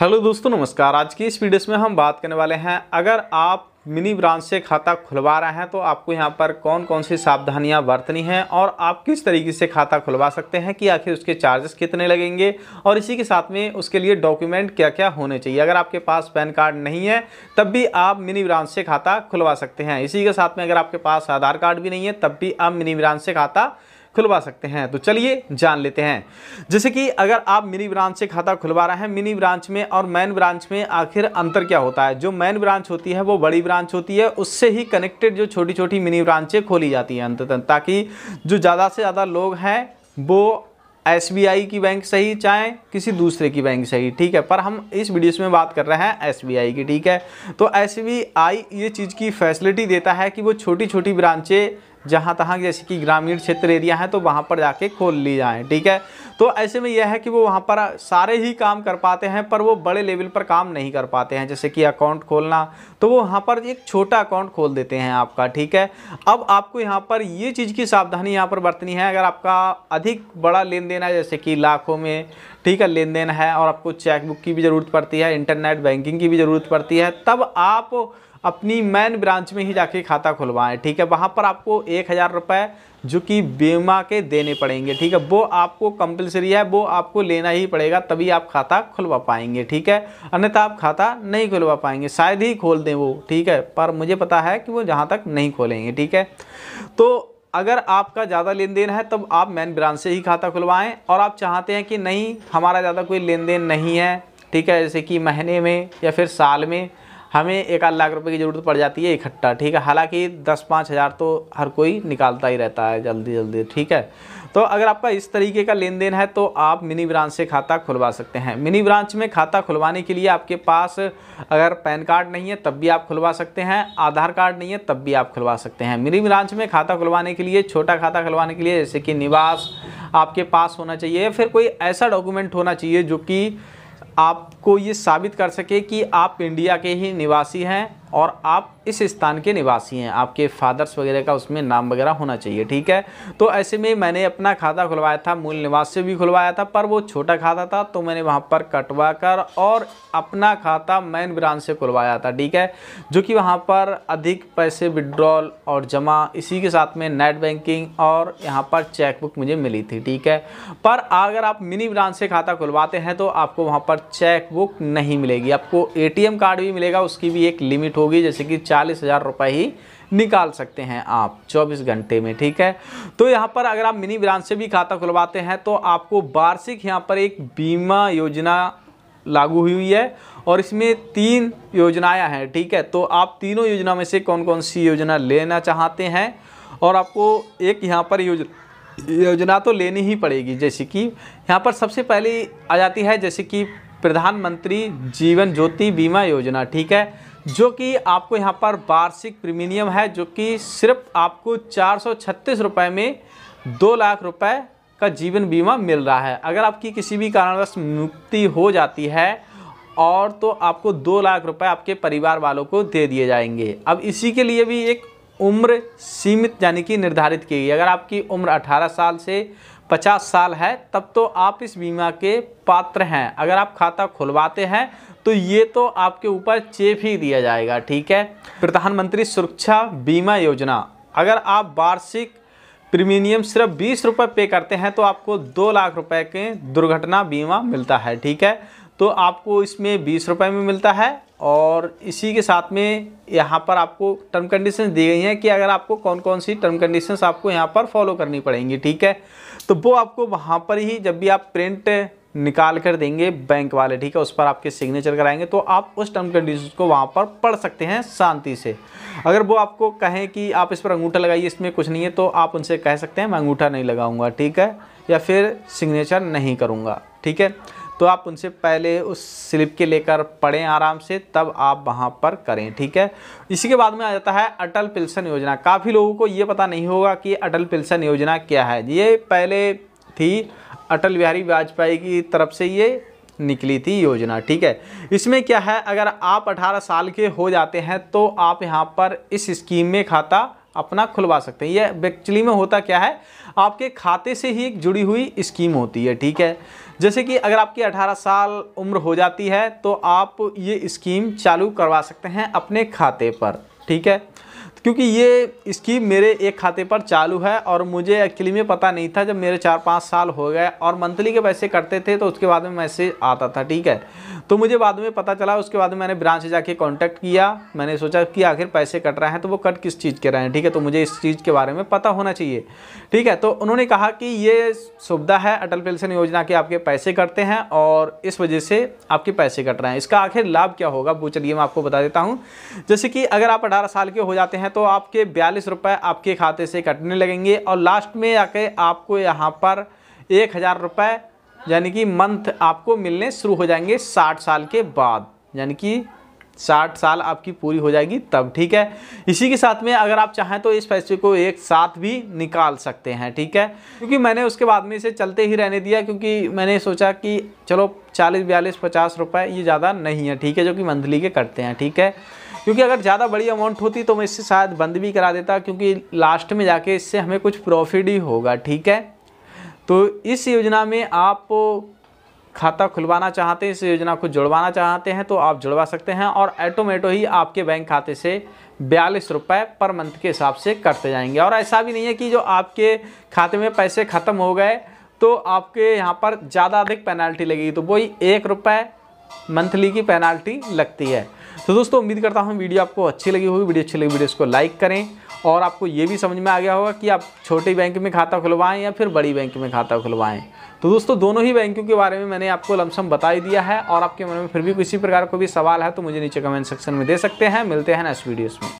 hello दोस्तों नमस्कार आज की इस वीडियो में हम बात करने वाले हैं अगर आप मिनी ब्रांच से खाता खुलवा रहे हैं तो आपको यहाँ पर कौन कौन सी सावधानियाँ बरतनी हैं और आप किस तरीके से खाता खुलवा सकते हैं कि आखिर उसके चार्जेस कितने लगेंगे और इसी के साथ में उसके लिए डॉक्यूमेंट क्या क्या होने चाहिए अगर आपके पास पैन कार्ड नहीं है तब भी आप मिनी ब्रांच से खाता खुलवा सकते हैं इसी के साथ में अगर आपके पास आधार कार्ड भी नहीं है तब भी आप मिनी ब्रांच से खाता खुलवा सकते हैं तो चलिए जान लेते हैं जैसे कि अगर आप मिनी ब्रांच से खाता खुलवा रहे हैं मिनी ब्रांच में और मैन ब्रांच में आखिर अंतर क्या होता है जो मैन ब्रांच होती है वो बड़ी ब्रांच होती है उससे ही कनेक्टेड जो छोटी छोटी मिनी ब्रांचें खोली जाती हैं अंत ताकि जो ज़्यादा से ज़्यादा लोग हैं वो एस की बैंक सही चाहे किसी दूसरे की बैंक सही ठीक है पर हम इस वीडियो में बात कर रहे हैं एस की ठीक है तो एस ये चीज़ की फैसिलिटी देता है कि वो छोटी छोटी ब्रांचें जहाँ तहाँ जैसे कि ग्रामीण क्षेत्र एरिया है तो वहाँ पर जाके खोल ली जाएँ ठीक है तो ऐसे में यह है कि वो वहाँ पर सारे ही काम कर पाते हैं पर वो बड़े लेवल पर काम नहीं कर पाते हैं जैसे कि अकाउंट खोलना तो वो वहाँ पर एक छोटा अकाउंट खोल देते हैं आपका ठीक है अब आपको यहाँ पर ये चीज़ की सावधानी यहाँ पर बरतनी है अगर आपका अधिक बड़ा लेन देन है जैसे कि लाखों में ठीक है लेन देन है और आपको चेकबुक की भी ज़रूरत पड़ती है इंटरनेट बैंकिंग की भी ज़रूरत पड़ती है तब आप अपनी मेन ब्रांच में ही जाके खाता खुलवाएं ठीक है वहाँ पर आपको एक हज़ार रुपये जो कि बीमा के देने पड़ेंगे ठीक है वो आपको कंपलसरी है वो आपको लेना ही पड़ेगा तभी आप खाता खुलवा पाएंगे ठीक है अन्यथा आप खाता नहीं खुलवा पाएंगे शायद ही खोल दें वो ठीक है पर मुझे पता है कि वो जहाँ तक नहीं खोलेंगे ठीक है तो अगर आपका ज़्यादा लेन देन है तब आप मैन ब्रांच से ही खाता खुलवाएं और आप चाहते हैं कि नहीं हमारा ज़्यादा कोई लेन देन नहीं है ठीक है जैसे कि महीने में या फिर साल में हमें एक आध लाख रुपए की ज़रूरत पड़ जाती है इकट्ठा ठीक है हालांकि दस पाँच हज़ार तो हर कोई निकालता ही रहता है जल्दी जल्दी ठीक है तो अगर आपका इस तरीके का लेन देन है तो आप मिनी ब्रांच से खाता खुलवा सकते हैं मिनी ब्रांच में खाता खुलवाने के लिए आपके पास अगर पैन कार्ड नहीं है तब भी आप खुलवा सकते हैं आधार कार्ड नहीं है तब भी आप खुलवा सकते हैं मिनी ब्रांच में खाता खुलवाने के लिए छोटा खाता खुलवाने के लिए जैसे कि निवास आपके पास होना चाहिए या फिर कोई ऐसा डॉक्यूमेंट होना चाहिए जो कि आपको ये साबित कर सके कि आप इंडिया के ही निवासी हैं और आप इस स्थान के निवासी हैं आपके फादर्स वगैरह का उसमें नाम वगैरह होना चाहिए ठीक है तो ऐसे में मैंने अपना खाता खुलवाया था मूल निवास से भी खुलवाया था पर वो छोटा खाता था तो मैंने वहाँ पर कटवा कर और अपना खाता मैन ब्रांच से खुलवाया था ठीक है जो कि वहाँ पर अधिक पैसे विड्रॉल और जमा इसी के साथ में नेट बैंकिंग और यहाँ पर चेकबुक मुझे मिली थी ठीक है पर अगर आप मिनी ब्रांच से खाता खुलवाते हैं तो आपको वहाँ पर चेकबुक नहीं मिलेगी आपको ए कार्ड भी मिलेगा उसकी भी एक लिमिट लिमिट होगी जैसे कि चालीस हज़ार रुपये ही निकाल सकते हैं आप 24 घंटे में ठीक है तो यहाँ पर अगर आप मिनी ब्रांच से भी खाता खुलवाते हैं तो आपको वार्षिक यहाँ पर एक बीमा योजना लागू हुई है और इसमें तीन योजनाएँ हैं ठीक है तो आप तीनों योजना में से कौन कौन सी योजना लेना चाहते हैं और आपको एक यहाँ पर योजना योजना तो लेनी ही पड़ेगी जैसे कि यहाँ पर सबसे पहले आ जाती है जैसे कि प्रधानमंत्री जीवन ज्योति बीमा योजना ठीक है जो कि आपको यहाँ पर वार्षिक प्रीमियम है जो कि सिर्फ आपको चार सौ छत्तीस रुपये में दो लाख रुपये का जीवन बीमा मिल रहा है अगर आपकी किसी भी कारणवश नियुक्ति हो जाती है और तो आपको दो लाख रुपए आपके परिवार वालों को दे दिए जाएंगे अब इसी के लिए भी एक उम्र सीमित यानी कि निर्धारित की गई अगर आपकी उम्र 18 साल से 50 साल है तब तो आप इस बीमा के पात्र हैं अगर आप खाता खुलवाते हैं तो ये तो आपके ऊपर चेप ही दिया जाएगा ठीक है प्रधानमंत्री सुरक्षा बीमा योजना अगर आप वार्षिक प्रीमियम सिर्फ बीस रुपये पे करते हैं तो आपको दो लाख रुपए के दुर्घटना बीमा मिलता है ठीक है तो आपको इसमें बीस रुपये में मिलता है और इसी के साथ में यहाँ पर आपको टर्म कंडीशन दी गई हैं कि अगर आपको कौन कौन सी टर्म कंडीशंस आपको यहाँ पर फॉलो करनी पड़ेंगी ठीक है तो वो आपको वहाँ पर ही जब भी आप प्रिंट निकाल कर देंगे बैंक वाले ठीक है उस पर आपके सिग्नेचर कराएंगे तो आप उस टर्म कंडीशन को वहाँ पर पढ़ सकते हैं शांति से अगर वो आपको कहें कि आप इस पर अंगूठा लगाइए इसमें कुछ नहीं है तो आप उनसे कह सकते हैं मैं अंगूठा नहीं लगाऊँगा ठीक है या फिर सिग्नेचर नहीं करूँगा ठीक है तो आप उनसे पहले उस स्लिप के लेकर पढ़ें आराम से तब आप वहाँ पर करें ठीक है इसी के बाद में आ जाता है अटल पेंशन योजना काफ़ी लोगों को ये पता नहीं होगा कि अटल पेंशन योजना क्या है ये पहले थी अटल बिहारी वाजपेयी की तरफ से ये निकली थी योजना ठीक है इसमें क्या है अगर आप 18 साल के हो जाते हैं तो आप यहाँ पर इस स्कीम में खाता अपना खुलवा सकते हैं ये एक्चुअली में होता क्या है आपके खाते से ही एक जुड़ी हुई स्कीम होती है ठीक है जैसे कि अगर आपकी 18 साल उम्र हो जाती है तो आप ये स्कीम चालू करवा सकते हैं अपने खाते पर ठीक है क्योंकि ये स्कीम मेरे एक खाते पर चालू है और मुझे एक्चुअली में पता नहीं था जब मेरे चार पाँच साल हो गए और मंथली के पैसे करते थे तो उसके बाद में मैसेज आता था ठीक है तो मुझे बाद में पता चला उसके बाद मैंने ब्रांच जाके कॉन्टैक्ट किया मैंने सोचा कि आखिर पैसे कट रहे हैं तो वो कट किस चीज़ के रहे हैं ठीक है तो मुझे इस चीज़ के बारे में पता होना चाहिए ठीक है तो उन्होंने कहा कि ये सुविधा है अटल पेंशन योजना के आपके पैसे कटते हैं और इस वजह से आपके पैसे कट रहे हैं इसका आखिर लाभ क्या होगा वो चलिए मैं आपको बता देता हूँ जैसे कि अगर आप अठारह साल के हो जाते हैं हैं तो आपके बयालीस रुपये आपके खाते से कटने लगेंगे और लास्ट में आके आपको यहाँ पर एक हज़ार रुपये यानी कि मंथ आपको मिलने शुरू हो जाएंगे साठ साल के बाद यानी कि साठ साल आपकी पूरी हो जाएगी तब ठीक है इसी के साथ में अगर आप चाहें तो इस पैसे को एक साथ भी निकाल सकते हैं ठीक है क्योंकि मैंने उसके बाद में इसे चलते ही रहने दिया क्योंकि मैंने सोचा कि चलो चालीस बयालीस पचास रुपये ये ज़्यादा नहीं है ठीक है जो कि मंथली के कटते हैं ठीक है क्योंकि अगर ज़्यादा बड़ी अमाउंट होती तो मैं इससे शायद बंद भी करा देता क्योंकि लास्ट में जाके इससे हमें कुछ प्रॉफिट ही होगा ठीक है तो इस योजना में आप खाता खुलवाना चाहते हैं इस योजना को जुड़वाना चाहते हैं तो आप जुड़वा सकते हैं और ऐटोमेटो ही आपके बैंक खाते से बयालीस रुपये पर मंथ के हिसाब से करते जाएंगे और ऐसा भी नहीं है कि जो आपके खाते में पैसे ख़त्म हो गए तो आपके यहाँ पर ज़्यादा अधिक पेनल्टी लगेगी तो वही एक रुपये मंथली की पेनल्टी लगती है तो दोस्तों उम्मीद करता हूँ वीडियो आपको अच्छी लगी होगी वीडियो अच्छी लगी वीडियो इसको लाइक करें और आपको ये भी समझ में आ गया होगा कि आप छोटे बैंक में खाता खुलवाएं या फिर बड़ी बैंक में खाता खुलवाएं तो दोस्तों दोनों ही बैंकों के बारे में मैंने आपको लमसम बता ही दिया है और आपके मन में फिर भी किसी प्रकार का भी सवाल है तो मुझे नीचे कमेंट सेक्शन में दे सकते हैं मिलते हैं नेक्स्ट वीडियोज़ में